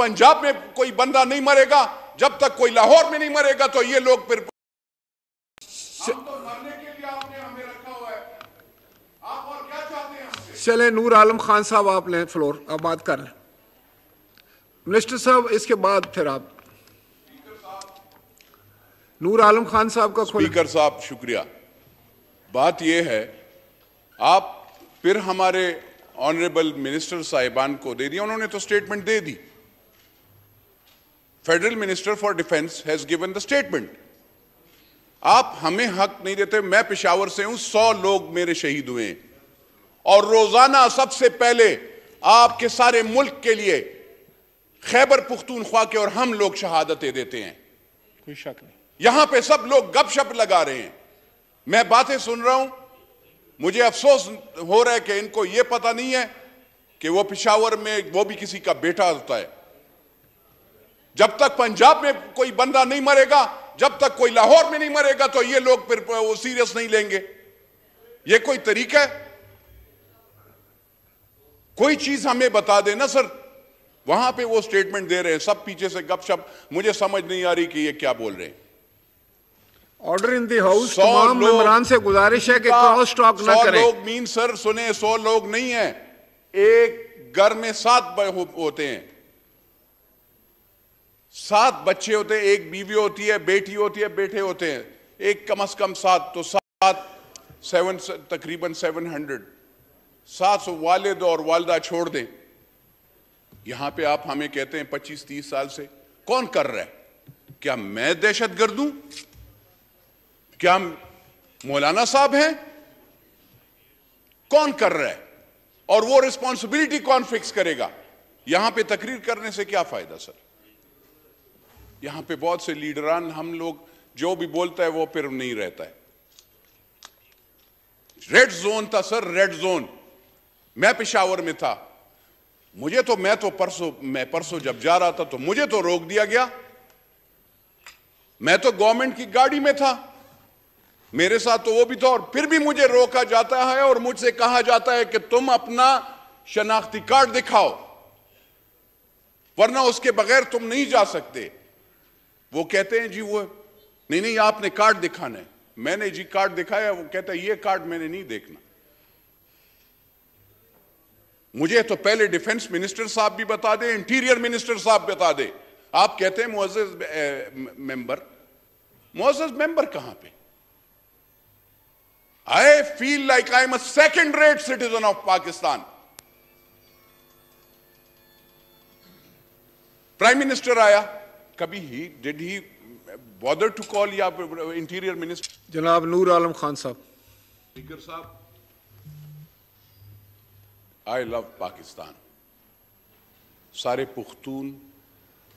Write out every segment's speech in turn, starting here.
पंजाब में कोई बंदा नहीं मरेगा जब तक कोई लाहौर में नहीं मरेगा तो ये लोग फिर तो चले नूर आलम खान साहब आप लें फ्लोर आप बात कर लें मिनिस्टर साहब इसके बाद फिर आप नूर आलम खान साहब का स्पीकर साहब शुक्रिया बात यह है आप फिर हमारे ऑनरेबल मिनिस्टर साहिबान को दे दिया उन्होंने तो स्टेटमेंट दे दी federal minister for defence has given the statement आप हमें हक नहीं देते मैं पिशावर से हूं सौ लोग मेरे शहीद हुए और रोजाना सबसे पहले आपके सारे मुल्क के लिए खैबर पुख्तूनख्वा के और हम लोग शहादतें देते हैं कोई शक नहीं यहां पे सब लोग गपशप लगा रहे हैं मैं बातें सुन रहा हूं मुझे अफसोस हो रहा है कि इनको यह पता नहीं है कि वो पिशावर में वो भी किसी का बेटा होता है जब तक पंजाब में कोई बंदा नहीं मरेगा जब तक कोई लाहौर में नहीं मरेगा तो ये लोग फिर वो सीरियस नहीं लेंगे ये कोई तरीका है कोई चीज हमें बता देना सर वहां पे वो स्टेटमेंट दे रहे हैं सब पीछे से गपशप मुझे समझ नहीं आ रही कि ये क्या बोल रहे हैं ऑर्डर इन दी हाउस से गुजारिश है कि क्रॉस टॉक ना करें लोग मीन सर सुने सौ लोग नहीं है एक घर में सात होते हैं सात बच्चे होते हैं एक बीवी होती है बेटी होती है बेटे होते हैं एक कम अज कम सात तो सात सेवन तकरीबन सेवन हंड्रेड सात सौ वालद और वालदा छोड़ दें यहां पे आप हमें कहते हैं पच्चीस तीस साल से कौन कर रहा है क्या मैं दहशत गर्द हूं क्या मौलाना साहब हैं कौन कर रहा है और वो रिस्पॉन्सिबिलिटी कौन फिक्स करेगा यहां पे तकरीर करने से क्या फायदा सर यहाँ पे बहुत से लीडरान हम लोग जो भी बोलता है वो फिर नहीं रहता है रेड जोन था सर रेड जोन मैं पिशावर में था मुझे तो मैं तो परसों मैं परसों जब जा रहा था तो मुझे तो रोक दिया गया मैं तो गवर्नमेंट की गाड़ी में था मेरे साथ तो वो भी था और फिर भी मुझे रोका जाता है और मुझसे कहा जाता है कि तुम अपना शनाख्ती कार्ड दिखाओ वरना उसके बगैर तुम नहीं जा सकते वो कहते हैं जी वो नहीं नहीं आपने कार्ड दिखाना है मैंने जी कार्ड दिखाया वो कहता है ये कार्ड मैंने नहीं देखना मुझे तो पहले डिफेंस मिनिस्टर साहब भी बता दे इंटीरियर मिनिस्टर साहब बता दे आप कहते हैं मोजेज मेंबर मुआज मेंबर कहां पे I feel like I am a second rate citizen of Pakistan prime minister आया कभी he did he bother to call या इंटीरियर मिनिस्टर जनाब नूर आलम खान साहब स्पीकर साहब आई लव पाकिस्तान सारे पुख्तून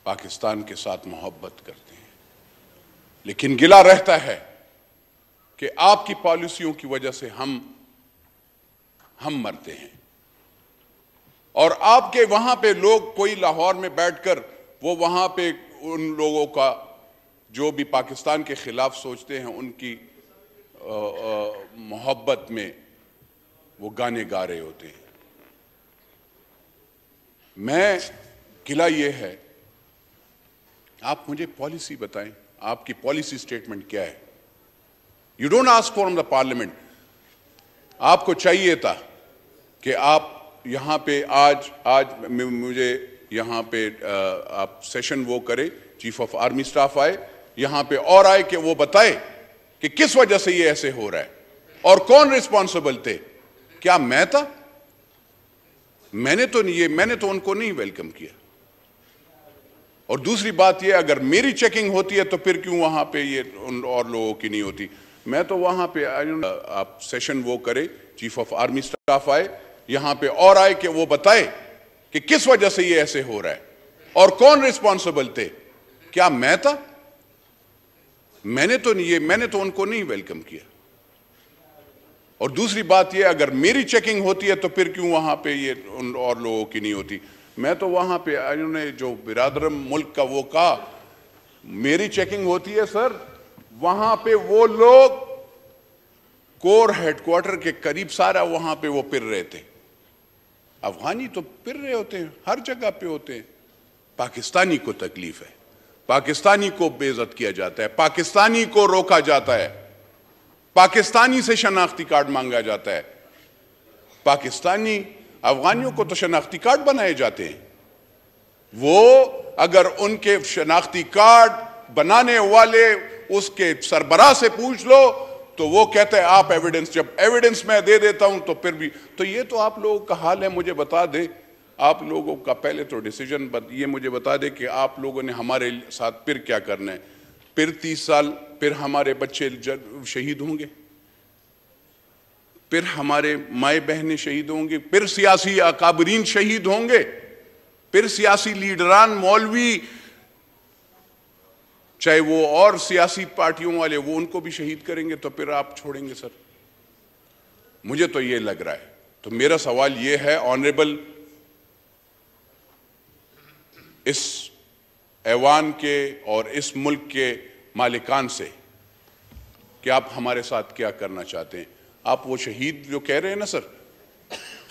पाकिस्तान के साथ मोहब्बत करते हैं लेकिन गिला रहता है कि आपकी पॉलिसियों की वजह से हम हम मरते हैं और आपके वहां पे लोग कोई लाहौर में बैठकर वो वहां पे उन लोगों का जो भी पाकिस्तान के ख़िलाफ़ सोचते हैं उनकी मोहब्बत में वो गाने गा रहे होते हैं मैं किला ये है आप मुझे पॉलिसी बताएं आपकी पॉलिसी स्टेटमेंट क्या है you don't ask for the parliament आपको चाहिए था कि आप यहां पे आज आज मुझे यहाँ पे आप सेशन वो करें चीफ ऑफ आर्मी स्टाफ आए यहाँ पे और आए कि वो बताए कि किस वजह से ये ऐसे हो रहा है और कौन रिस्पॉन्सिबल थे क्या मैं था मैंने तो नहीं ये मैंने तो उनको नहीं वेलकम किया और दूसरी बात ये अगर मेरी चेकिंग होती है तो फिर क्यों वहां पे ये उन और लोगों की नहीं होती मैं तो वहां पे आप सेशन वो करें चीफ ऑफ आर्मी स्टाफ आए यहां पे और आए कि वो बताए कि किस वजह से ये ऐसे हो रहा है और कौन रिस्पॉन्सिबल थे क्या मैं था मैंने तो नहीं ये मैंने तो उनको नहीं वेलकम किया और दूसरी बात ये अगर मेरी चेकिंग होती है तो फिर क्यों वहां पे ये उन और लोगों की नहीं होती मैं तो वहां पे इन्होंने जो बिरादरम मुल्क का वो कहा मेरी चेकिंग होती है सर वहां पे वो लोग कोर हेडक्वार्टर के करीब सारा वहां पे वो फिर रहे थे अफगानी तो फिर रहे होते हैं हर जगह पे होते हैं पाकिस्तानी को तकलीफ है पाकिस्तानी को बेजत किया जाता है पाकिस्तानी को रोका जाता है पाकिस्तानी से शनाख्ती कार्ड मांगा जाता है पाकिस्तानी अफगानियों को तो शनाख्ती कार्ड बनाए जाते हैं वो अगर उनके शनाख्ती कार्ड बनाने वाले उसके सरबराह से पूछ लो तो वो कहते हैं आप एविडेंस जब एविडेंस मैं दे देता हूं तो फिर भी तो ये तो आप लोगों का हाल है मुझे बता दे आप लोगों का पहले तो डिसीजन ये मुझे बता दे कि आप लोगों ने हमारे साथ फिर क्या करना है फिर तीस साल फिर हमारे बच्चे शहीद होंगे फिर हमारे माए बहने शहीद होंगे फिर सियासी अकाबरीन शहीद होंगे फिर सियासी लीडरान मौलवी चाहे वो और सियासी पार्टियों वाले वो उनको भी शहीद करेंगे तो फिर आप छोड़ेंगे सर मुझे तो ये लग रहा है तो मेरा सवाल ये है ऑनरेबल इस ऐवान के और इस मुल्क के मालिकान से कि आप हमारे साथ क्या करना चाहते हैं आप वो शहीद जो कह रहे हैं ना सर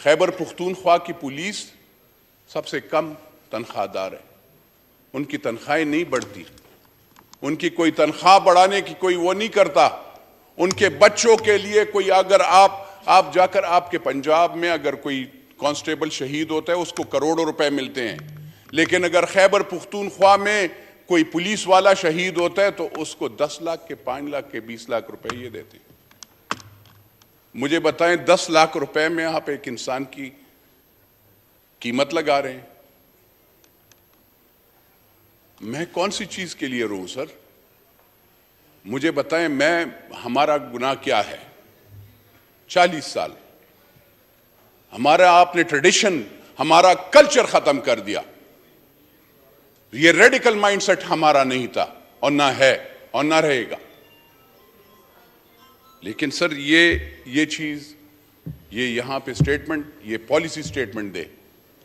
खैबर पुख्तूनख्वा की पुलिस सबसे कम तनख्वाहदार है उनकी तनख्वाहें नहीं बढ़ती उनकी कोई तनख्वाह बढ़ाने की कोई वो नहीं करता उनके बच्चों के लिए कोई अगर आप आप जाकर आपके पंजाब में अगर कोई कांस्टेबल शहीद होता है उसको करोड़ों रुपए मिलते हैं लेकिन अगर खैबर पुख्तूनख्वा में कोई पुलिस वाला शहीद होता है तो उसको दस लाख के पांच लाख के बीस लाख रुपए ये देते हैं मुझे बताएं दस लाख रुपए में आप एक इंसान की कीमत लगा रहे हैं मैं कौन सी चीज के लिए रोऊं सर मुझे बताएं मैं हमारा गुनाह क्या है चालीस साल हमारा आपने ट्रेडिशन हमारा कल्चर खत्म कर दिया ये रेडिकल माइंडसेट हमारा नहीं था और ना है और ना रहेगा लेकिन सर ये ये चीज ये यहां पे स्टेटमेंट ये पॉलिसी स्टेटमेंट दे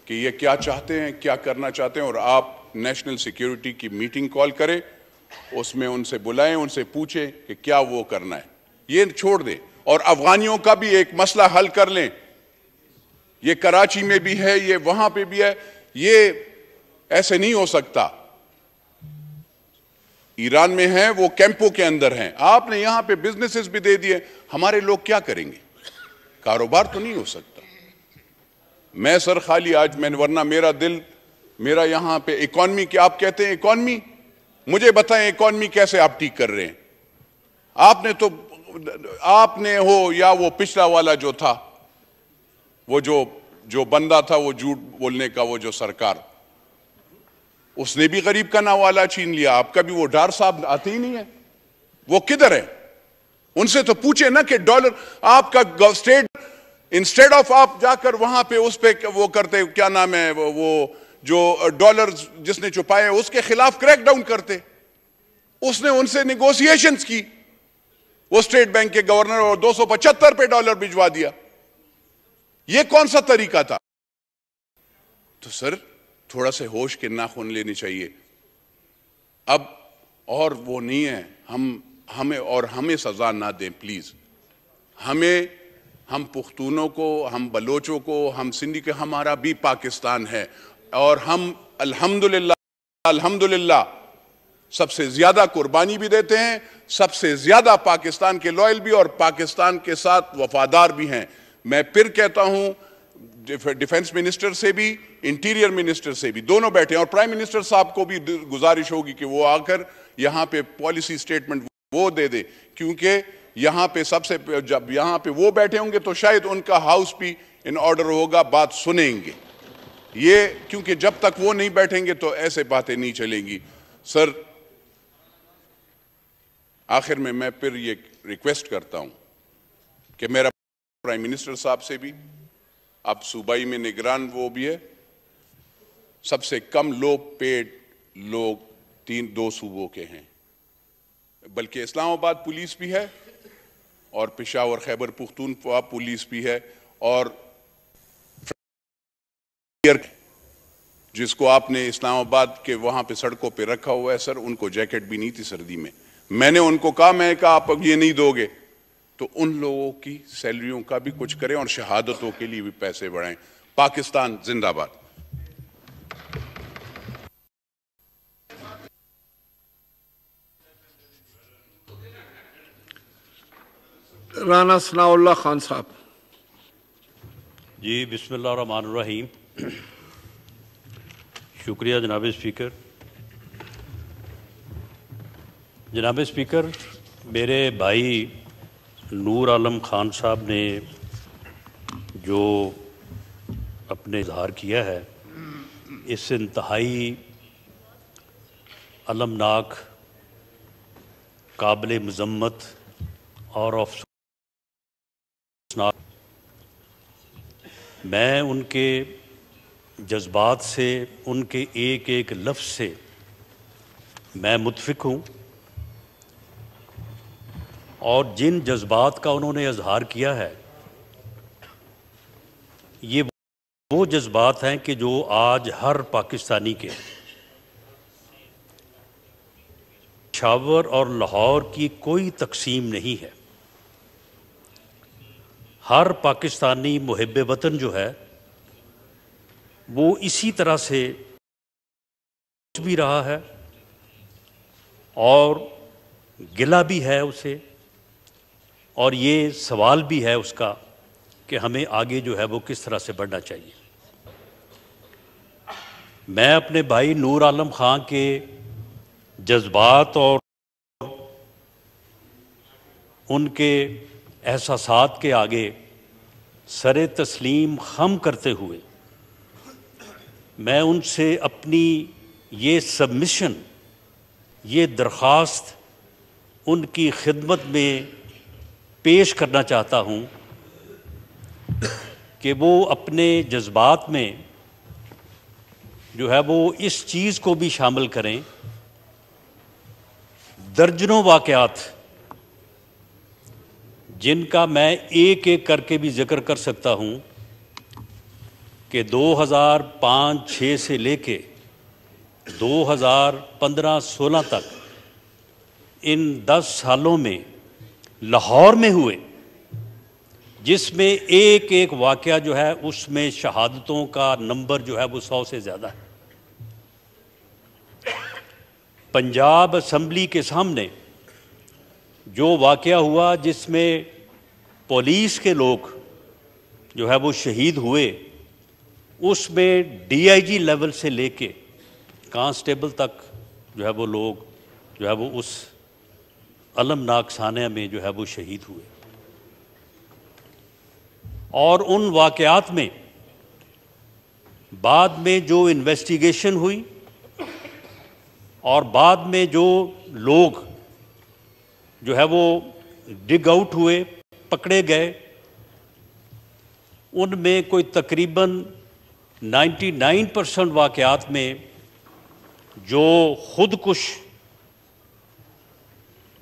कि ये क्या चाहते हैं क्या करना चाहते हैं और आप नेशनल सिक्योरिटी की मीटिंग कॉल करें उसमें उनसे बुलाएं उनसे पूछें कि क्या वो करना है ये छोड़ दें और अफगानियों का भी एक मसला हल कर लें ये कराची में भी है ये वहां पे भी है ये ऐसे नहीं हो सकता ईरान में है वो कैंपों के अंदर हैं आपने यहां पे बिजनेसेस भी दे दिए हमारे लोग क्या करेंगे कारोबार तो नहीं हो सकता मैं सर खाली आज मैंने वरना मेरा दिल मेरा यहां पे इकोनॉमी क्या आप कहते हैं इकोनॉमी मुझे बताएं इकोनॉमी कैसे आप ठीक कर रहे हैं आपने तो आपने हो या वो पिछला वाला जो था वो जो जो बंदा था वो झूठ बोलने का वो जो सरकार उसने भी गरीब का वाला छीन लिया आपका भी वो डार साहब आते ही नहीं है वो किधर है उनसे तो पूछे ना कि डॉलर आपका स्टेट इंस्टेड ऑफ आप जाकर वहां पे उस पे वो करते क्या नाम है वो, वो जो डॉलर जिसने छुपाए उसके खिलाफ क्रैकडाउन करते उसने उनसे निगोसिएशन की वो स्टेट बैंक के गवर्नर और पचहत्तर पे डॉलर भिजवा दिया ये कौन सा तरीका था तो सर थोड़ा से होश के नाखून लेने चाहिए अब और वो नहीं है हम हमें और हमें सजा ना दें प्लीज हमें हम पुख्तूनों को हम बलोचों को हम सिंधी के हमारा भी पाकिस्तान है और हम अल्हम्दुलिल्लाह अल्हम्दुलिल्लाह सबसे ज्यादा कुर्बानी भी देते हैं सबसे ज्यादा पाकिस्तान के लॉयल भी और पाकिस्तान के साथ वफादार भी हैं मैं फिर कहता हूं डिफेंस मिनिस्टर से भी इंटीरियर मिनिस्टर से भी दोनों बैठे हैं और प्राइम मिनिस्टर साहब को भी गुजारिश होगी कि वो आकर यहां पे पॉलिसी स्टेटमेंट वो दे दे क्योंकि यहां पे सबसे जब यहां पे वो बैठे होंगे तो शायद उनका हाउस भी इन ऑर्डर होगा बात सुनेंगे ये क्योंकि जब तक वो नहीं बैठेंगे तो ऐसे बातें नहीं चलेंगी सर आखिर में मैं फिर ये रिक्वेस्ट करता हूं कि मेरा प्राइम मिनिस्टर साहब से भी अब सूबाई में निगरान वो भी है सबसे कम लो पेड लोग तीन दो सूबों के हैं बल्कि इस्लामाबाद पुलिस भी है और पिशावर खैबर पुख्तूनवा पुलिस भी है और जिसको आपने इस्लामाबाद के वहां पे सड़कों पे रखा हुआ है सर उनको जैकेट भी नहीं थी सर्दी में मैंने उनको कहा मैं कहा आप अब ये नहीं दोगे तो उन लोगों की सैलरियों का भी कुछ करें और शहादतों के लिए भी पैसे बढ़ाएं पाकिस्तान जिंदाबाद राना सनाउल्ला खान साहब जी बिस्मिल्लाह रहमान रहीम शुक्रिया जनाब स्पीकर जनाब स्पीकर मेरे भाई नूर आलम खान साहब ने जो अपने इजहार किया है इस इंतहाई अलमनाक काबिल मजम्मत और अफसोसनाक मैं उनके जज्बात से उनके एक एक लफ्ज़ से मैं मुतफिक हूँ और जिन जज्बात का उन्होंने इजहार किया है ये वो जज्बात हैं कि जो आज हर पाकिस्तानी के शावर और लाहौर की कोई तकसीम नहीं है हर पाकिस्तानी मुहब वतन जो है वो इसी तरह से भी रहा है और गिला भी है उसे और ये सवाल भी है उसका कि हमें आगे जो है वो किस तरह से बढ़ना चाहिए मैं अपने भाई नूर आलम खां के जज्बात और उनके एहसास के आगे सरे तस्लीम खम करते हुए मैं उनसे अपनी ये सबमिशन ये दरख्वास्त उनकी खिदमत में पेश करना चाहता हूँ कि वो अपने जज्बात में जो है वो इस चीज़ को भी शामिल करें दर्जनों वाक़ात जिनका मैं एक एक करके भी ज़िक्र कर सकता हूँ कि 2005-6 से लेके 2015-16 तक इन 10 सालों में लाहौर में हुए जिसमें एक एक वाक़ जो है उसमें शहादतों का नंबर जो है वो सौ से ज़्यादा है पंजाब असम्बली के सामने जो वाक़ हुआ जिसमें पुलिस के लोग जो है वो शहीद हुए उसमें डीआईजी लेवल से लेके कांस्टेबल तक जो है वो लोग जो है वो उस अलमनाक सानिया में जो है वो शहीद हुए और उन वाकयात में बाद में जो इन्वेस्टिगेशन हुई और बाद में जो लोग जो है वो डिग आउट हुए पकड़े गए उनमें कोई तकरीबन 99 परसेंट वाक़ात में जो खुदकुश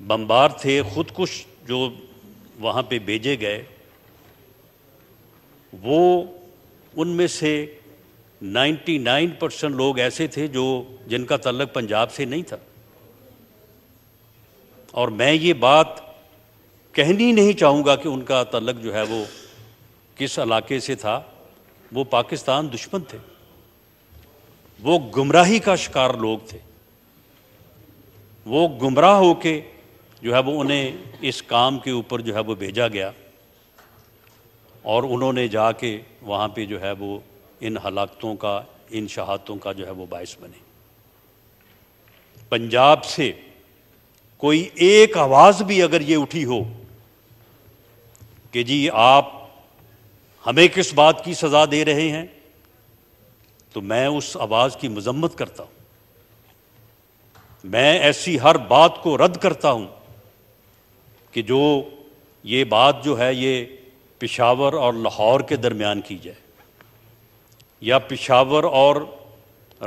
बम्बार थे खुदकुश जो वहाँ पे भेजे गए वो उनमें से 99 परसेंट लोग ऐसे थे जो जिनका तल्लक पंजाब से नहीं था और मैं ये बात कहनी नहीं चाहूँगा कि उनका तल्लक जो है वो किस इलाके से था वो पाकिस्तान दुश्मन थे वो गुमराही का शिकार लोग थे वो गुमराह होके जो है वो उन्हें इस काम के ऊपर जो है वो भेजा गया और उन्होंने जाके वहाँ पे जो है वो इन हलाकतों का इन शहादतों का जो है वो बायस बने पंजाब से कोई एक आवाज़ भी अगर ये उठी हो कि जी आप हमें किस बात की सज़ा दे रहे हैं तो मैं उस आवाज़ की मजम्मत करता हूँ मैं ऐसी हर बात को रद्द करता हूँ कि जो ये बात जो है ये पिशावर और लाहौर के दरमियान की जाए या पिशावर और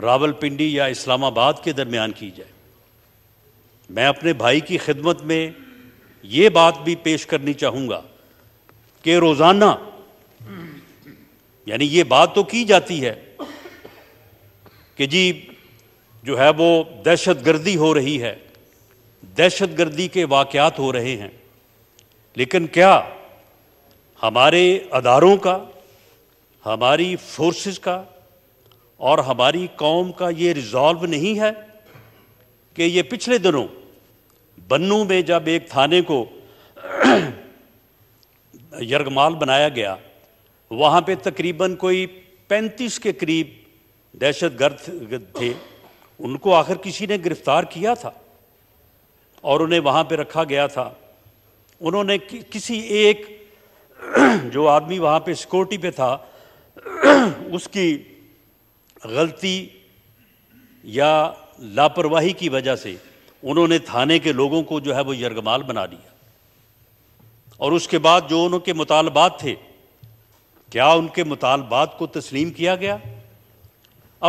रावलपिंडी या इस्लामाबाद के दरमियान की जाए मैं अपने भाई की खिदमत में ये बात भी पेश करनी चाहूँगा कि रोज़ाना यानी ये बात तो की जाती है कि जी जो है वो दहशत गर्दी हो रही है दहशत गर्दी के वाक़ात हो रहे हैं लेकिन क्या हमारे अदारों का हमारी फोर्सेस का और हमारी कौम का ये रिज़ॉल्व नहीं है कि ये पिछले दिनों बन्नू में जब एक थाने को यर्गमाल बनाया गया वहाँ पे तकरीबन कोई 35 के करीब दहशत गर्द थे उनको आखिर किसी ने गिरफ्तार किया था और उन्हें वहाँ पे रखा गया था उन्होंने कि, किसी एक जो आदमी वहाँ पे सिक्योरिटी पे था उसकी गलती या लापरवाही की वजह से उन्होंने थाने के लोगों को जो है वो यरगमाल बना दिया और उसके बाद जो उनके मुतालबात थे क्या उनके मुतालबात को तस्लीम किया गया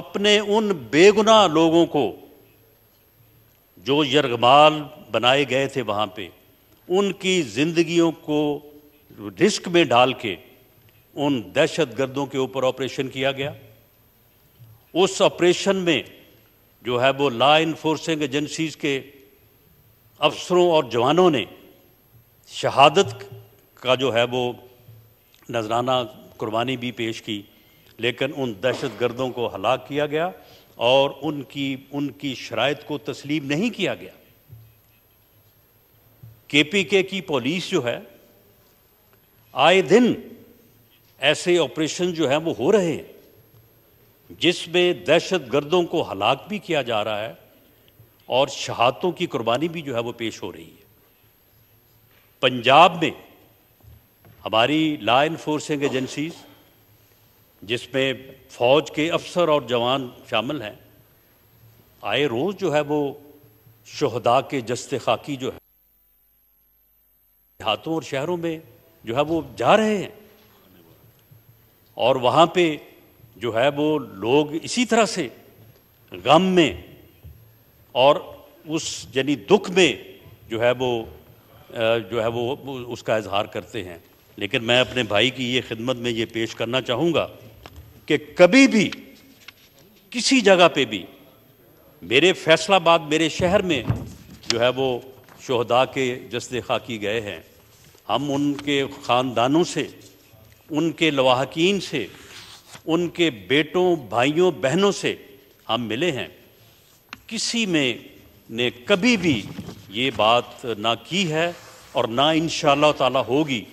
अपने उन बेगुनाह लोगों को जो यरगमाल बनाए गए थे वहाँ पे उनकी ज़िंदगियों को रिस्क में डाल के उन दहशत गर्दों के ऊपर ऑपरेशन किया गया उस ऑपरेशन में जो है वो ला इन्फोर्सिंग एजेंसीज के अफसरों और जवानों ने शहादत का जो है वो नजराना कुर्बानी भी पेश की लेकिन उन दहशत गर्दों को हलाक किया गया और उनकी उनकी शराय को तस्लीम नहीं किया गया के पी के की पुलिस जो है आए दिन ऐसे ऑपरेशन जो है वो हो रहे हैं जिसमें दहशत गर्दों को हलाक भी किया जा रहा है और शहादतों की कुर्बानी भी जो है वो पेश हो रही है पंजाब में हमारी लॉ इन्फोर्सिंग एजेंसीज जिसमें फ़ौज के अफसर और जवान शामिल हैं आए रोज़ जो है वो शहदा के जस्त खाकी जो है देहातों और शहरों में जो है वो जा रहे हैं और वहाँ पे जो है वो लोग इसी तरह से गम में और उस यानी दुख में जो है वो जो है वो उसका इजहार करते हैं लेकिन मैं अपने भाई की ये खिदमत में ये पेश करना चाहूँगा कि कभी भी किसी जगह पे भी मेरे फैसलाबाद मेरे शहर में जो है वो शहदा के जस्द खाकी गए हैं हम उनके ख़ानदानों से उनके लवाहकिन से उनके बेटों भाइयों बहनों से हम मिले हैं किसी में ने कभी भी ये बात ना की है और ना इन ताला होगी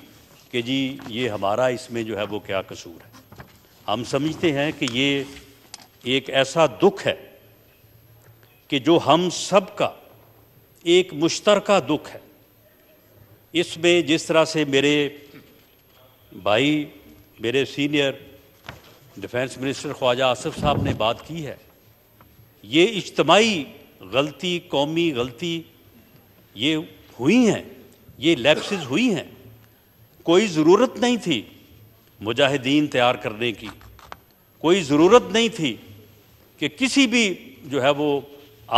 कि जी ये हमारा इसमें जो है वो क्या कसूर है हम समझते हैं कि ये एक ऐसा दुख है कि जो हम सब का एक मुश्तरका दुख है इसमें जिस तरह से मेरे भाई मेरे senior defence minister Khawaja Asif साहब ने बात की है ये इज्तमाही गलती कौमी गलती ये हुई हैं ये लैप्सिस हुई हैं कोई ज़रूरत नहीं थी मुजाहिदीन तैयार करने की कोई ज़रूरत नहीं थी कि किसी भी जो है वो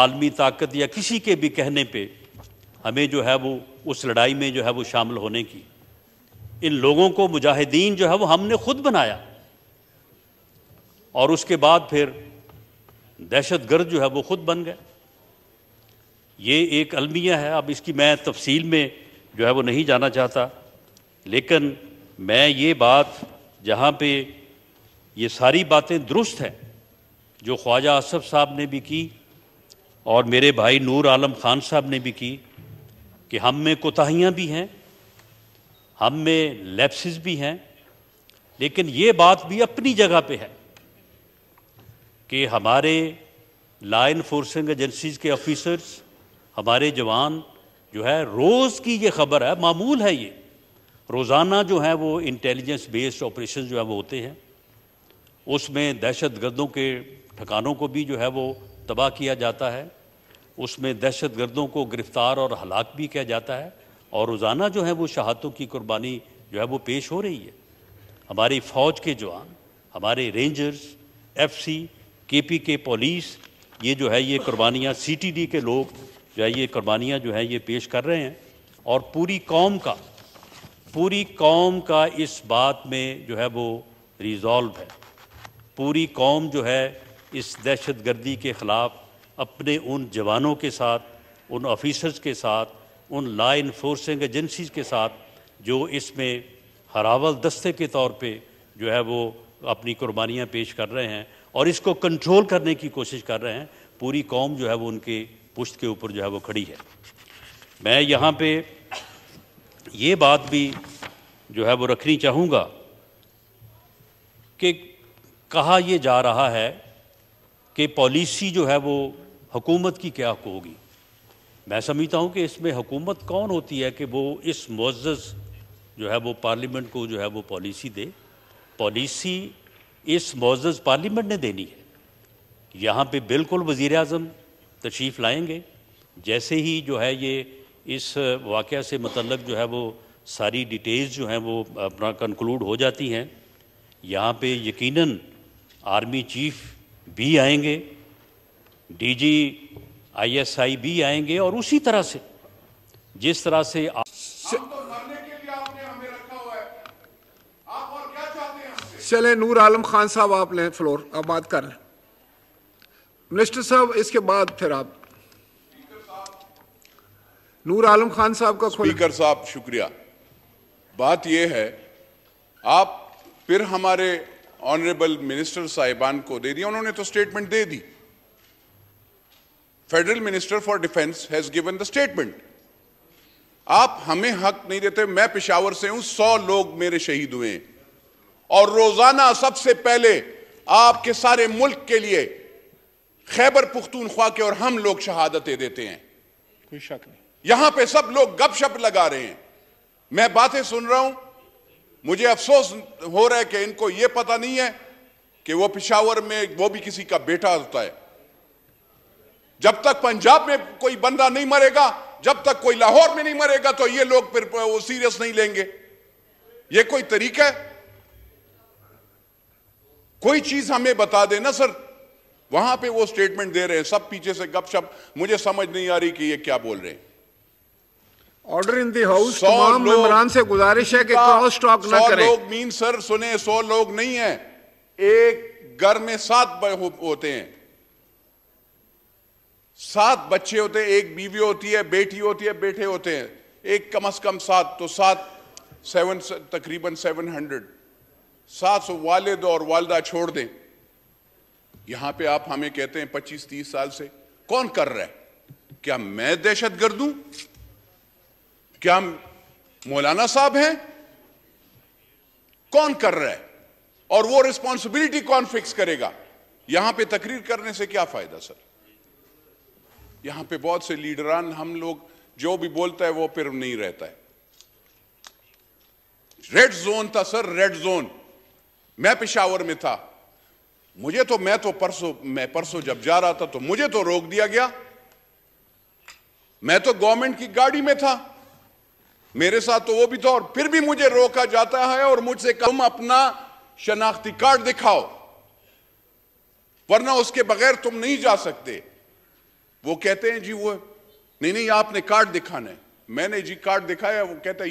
आलमी ताकत या किसी के भी कहने पे हमें जो है वो उस लड़ाई में जो है वो शामिल होने की इन लोगों को मुजाहिदीन जो है वो हमने खुद बनाया और उसके बाद फिर दहशत गर्द जो है वो खुद बन गए ये एक अलमिया है अब इसकी मैं तफसील में जो है वो नहीं जाना चाहता लेकिन मैं ये बात जहाँ पे ये सारी बातें दुरुस्त हैं जो ख्वाजा आसफ़ साहब ने भी की और मेरे भाई नूर आलम खान साहब ने भी की कि हम में कोताहियाँ भी हैं हम में लैप्सिस भी हैं लेकिन ये बात भी अपनी जगह पे है कि हमारे ला इन्फोर्सिंग एजेंसीज के ऑफिसर्स हमारे जवान जो है रोज़ की ये खबर है मामूल है ये रोज़ाना जो है वो इंटेलिजेंस बेस्ड ऑपरेशन जो है वो होते हैं उसमें दहशत गर्दों के ठिकानों को भी जो है वो तबाह किया जाता है उसमें दहशत गर्दों को गिरफ़्तार और हलाक भी किया जाता है और रोज़ाना जो है वो शहादतों की कुर्बानी जो है वो पेश हो रही है हमारी फ़ौज के जवान हमारे रेंजर्स एफ सी के पी के पुलिस ये जो है ये कुर्बानियाँ सी टी डी के लोग जो है ये कुर्बानियाँ जो है ये पेश कर रहे हैं और पूरी कौम का पूरी कौम का इस बात में जो है वो रिजॉल्व है पूरी कौम जो है इस दहशत गर्दी के ख़िलाफ़ अपने उन जवानों के साथ उन ऑफिसर्स के साथ उन ला इन्फोर्सिंग एजेंसीज़ के साथ जो इसमें हरावल दस्ते के तौर पे जो है वो अपनी कुर्बानियाँ पेश कर रहे हैं और इसको कंट्रोल करने की कोशिश कर रहे हैं पूरी कौम जो है वो उनके पुश्त के ऊपर जो है वो खड़ी है मैं यहाँ पर ये बात भी जो है वो रखनी चाहूँगा कि कहा यह जा रहा है कि पॉलिसी जो है वो हुकूमत की क्या होगी मैं समझता हूँ कि इसमें हुकूमत कौन होती है कि वो इस मुज्ज़ जो है वो पार्लियामेंट को जो है वो पॉलिसी दे पॉलिसी इस मुज्ज़ पार्लियामेंट ने देनी है यहाँ पे बिल्कुल वज़ी अजम तशरीफ़ लाएँगे जैसे ही जो है ये इस वाक़ से मतलब जो है वो सारी डिटेल्स जो हैं वो अपना कंक्लूड हो जाती हैं यहाँ पे यकीनन आर्मी चीफ भी आएंगे डीजी आईएसआई भी आएंगे और उसी तरह से जिस तरह से तो चले नूर आलम खान साहब आप लें फ्लोर आप बात कर लें मिनिस्टर साहब इसके बाद फिर आप नूर आलम खान साहब का स्पीकर साहब शुक्रिया बात यह है आप फिर हमारे ऑनरेबल मिनिस्टर साहिबान को दे दिया उन्होंने तो स्टेटमेंट दे दी federal minister for defence has given the statement आप हमें हक नहीं देते मैं पिशावर से हूं सौ लोग मेरे शहीद हुए और रोजाना सबसे पहले आपके सारे मुल्क के लिए खैबर पुख्तूनख्वा के और हम लोग शहादतें देते हैं कोई शक नहीं यहां पे सब लोग गपशप लगा रहे हैं मैं बातें सुन रहा हूं मुझे अफसोस हो रहा है कि इनको यह पता नहीं है कि वो पिशावर में वो भी किसी का बेटा होता है जब तक पंजाब में कोई बंदा नहीं मरेगा जब तक कोई लाहौर में नहीं मरेगा तो ये लोग फिर वो सीरियस नहीं लेंगे ये कोई तरीका है कोई चीज हमें बता देना सर वहां पे वो स्टेटमेंट दे रहे हैं सब पीछे से गपशप मुझे समझ नहीं आ रही कि ये क्या बोल रहे हैं ऑर्डर इन दी हाउस तमाम मेंबरान से गुजारिश है कि क्रॉस स्टॉक ना करें लोग मीन सर सुने सौ लोग नहीं है एक घर में सात हो, होते हैं सात बच्चे होते हैं एक बीवी होती है बेटी होती है बेटे होते हैं एक कम से कम सात तो सात सेवन तकरीबन सेवन हंड्रेड सात सौ वालद और वालदा छोड़ दें यहां पे आप हमें कहते हैं पच्चीस तीस साल से कौन कर रहा है क्या मैं दहशत गर्द हूं क्या हम मौलाना साहब हैं कौन कर रहा है और वो रिस्पॉन्सिबिलिटी कौन फिक्स करेगा यहां पे तकरीर करने से क्या फायदा सर यहां पे बहुत से लीडरान हम लोग जो भी बोलता है वो फिर नहीं रहता है रेड जोन था सर रेड जोन मैं पिशावर में था मुझे तो मैं तो परसों मैं परसों जब जा रहा था तो मुझे तो रोक दिया गया मैं तो गवर्नमेंट की गाड़ी में था मेरे साथ तो वो भी था और फिर भी मुझे रोका जाता है और मुझसे तुम अपना शनाख्ती कार्ड दिखाओ वरना उसके बगैर तुम नहीं जा सकते वो कहते हैं जी वो नहीं नहीं आपने कार्ड दिखाना है मैंने जी कार्ड दिखाया वो कहता है